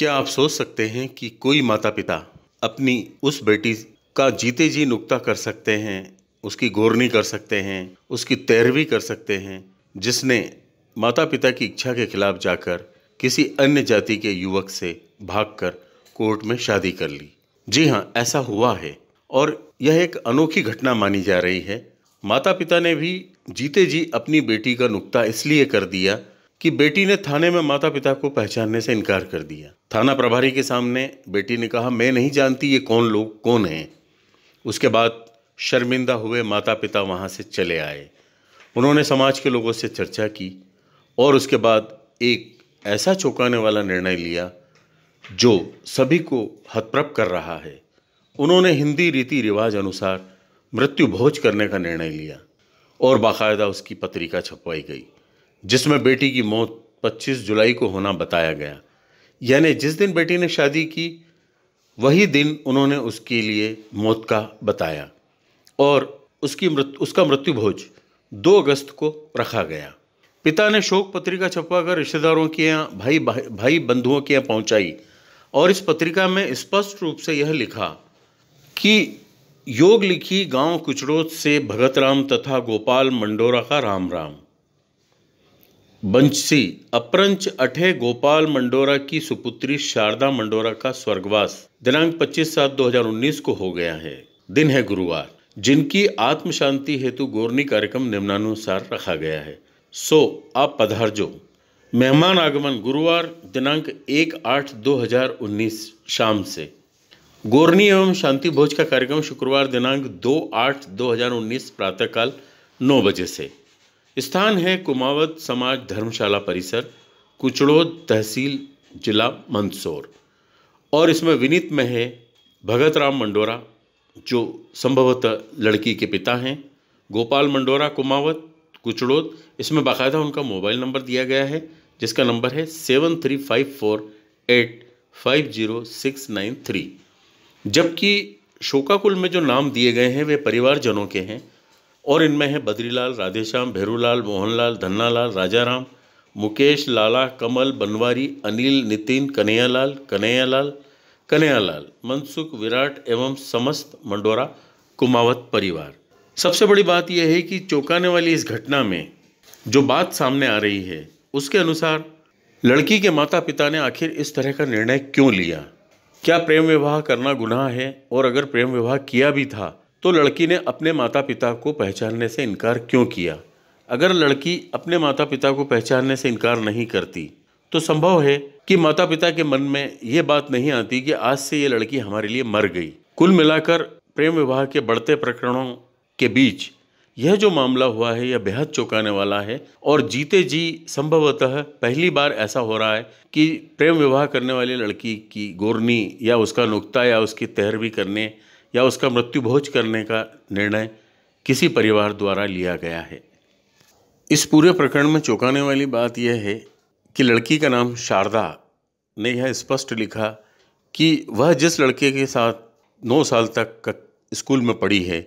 क्या आप सोच सकते हैं कि कोई माता पिता अपनी उस बेटी का जीते जी नुकता कर सकते हैं उसकी गोरनी कर सकते हैं उसकी तैरवी कर सकते हैं जिसने माता पिता की इच्छा के खिलाफ जाकर किसी अन्य जाति के युवक से भागकर कोर्ट में शादी कर ली जी हाँ ऐसा हुआ है और यह एक अनोखी घटना मानी जा रही है माता पिता ने भी जीते जी अपनी बेटी का नुकता इसलिए कर दिया कि बेटी ने थाने में माता पिता को पहचानने से इनकार कर दिया थाना प्रभारी के सामने बेटी ने कहा मैं नहीं जानती ये कौन लोग कौन हैं उसके बाद शर्मिंदा हुए माता पिता वहाँ से चले आए उन्होंने समाज के लोगों से चर्चा की और उसके बाद एक ऐसा चौंकाने वाला निर्णय लिया जो सभी को हतप्रभ कर रहा है उन्होंने हिंदी रीति रिवाज अनुसार मृत्यु भोज करने का निर्णय लिया और बाकायदा उसकी पत्रिका छपवाई गई जिसमें बेटी की मौत 25 जुलाई को होना बताया गया यानी जिस दिन बेटी ने शादी की वही दिन उन्होंने उसके लिए मौत का बताया और उसकी मृत उसका मृत्यु भोज दो अगस्त को रखा गया पिता ने शोक पत्रिका छपवाकर रिश्तेदारों के यहाँ भाई भाई बंधुओं के यहाँ पहुँचाई और इस पत्रिका में स्पष्ट रूप से यह लिखा कि योग लिखी गांव कुचड़ोत से भगत राम तथा गोपाल मंडोरा का राम राम बंशी अपरंच अठे गोपाल मंडोरा की सुपुत्री शारदा मंडोरा का स्वर्गवास दिनांक 25 सात 2019 को हो गया है दिन है गुरुवार जिनकी आत्म शांति हेतु गोरनी कार्यक्रम निम्नानुसार रखा गया है सो आप पधार जो मेहमान आगमन गुरुवार दिनांक एक आठ दो हजार उन्नीस शाम से गोरनी एवं शांति भोज का कार्यक्रम शुक्रवार दिनांक दो आठ दो हजार उन्नीस प्रातःकाल नौ बजे से स्थान है कुमावत समाज धर्मशाला परिसर कुचड़ोद तहसील जिला मंदसौर और इसमें विनीत में है भगत राम मंडोरा जो संभवतः लड़की के पिता हैं गोपाल मंडोरा कुमावत कुचड़ोद इसमें बाकायदा उनका मोबाइल नंबर दिया गया है जिसका नंबर है seven three five four eight five zero six nine three जबकि शोकाकुल में जो नाम दिए गए हैं वे परिवारजनों के हैं और इनमें हैं बद्रीलाल राधेश्याम भैरूलाल मोहनलाल धन्नालाल राजाराम मुकेश लाला कमल बनवारी अनिल नितिन कन्हैयालाल कन्हैयालाल कन्हैयालाल मनसुख विराट एवं समस्त मंडोरा कुमावत परिवार सबसे बड़ी बात यह है कि चौंकाने वाली इस घटना में जो बात सामने आ रही है उसके अनुसार लड़की के माता पिता ने आखिर इस तरह का निर्णय क्यों लिया क्या प्रेम विवाह करना गुनाह है और अगर प्रेम विवाह किया भी था तो लड़की ने अपने माता पिता को पहचानने से इनकार क्यों किया अगर लड़की अपने माता पिता को पहचानने से इनकार नहीं करती तो संभव है कि माता पिता के मन में ये बात नहीं आती कि आज से ये लड़की हमारे लिए मर गई कुल मिलाकर प्रेम विवाह के बढ़ते प्रकरणों के बीच यह जो मामला हुआ है यह बेहद चौंकाने वाला है और जीते जी संभवतः पहली बार ऐसा हो रहा है कि प्रेम विवाह करने वाली लड़की की गोरनी या उसका नुकता या उसकी तहर भी करने या उसका मृत्यु भोज करने का निर्णय किसी परिवार द्वारा लिया गया है इस पूरे प्रकरण में चौंकाने वाली बात यह है कि लड़की का नाम शारदा ने यह स्पष्ट लिखा कि वह जिस लड़के के साथ नौ साल तक स्कूल में पढ़ी है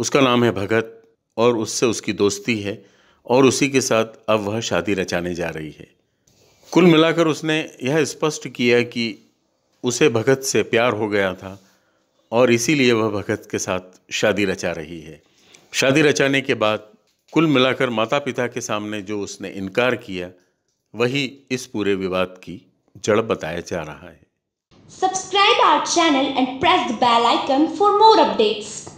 उसका नाम है भगत और उससे उसकी दोस्ती है और उसी के साथ अब वह शादी रचाने जा रही है कुल मिलाकर उसने यह स्पष्ट किया कि उसे भगत से प्यार हो गया था और इसीलिए वह भगत के साथ शादी रचा रही है शादी रचाने के बाद कुल मिलाकर माता पिता के सामने जो उसने इनकार किया वही इस पूरे विवाद की जड़ बताया जा रहा है subscribe our channel and press the bell icon for more updates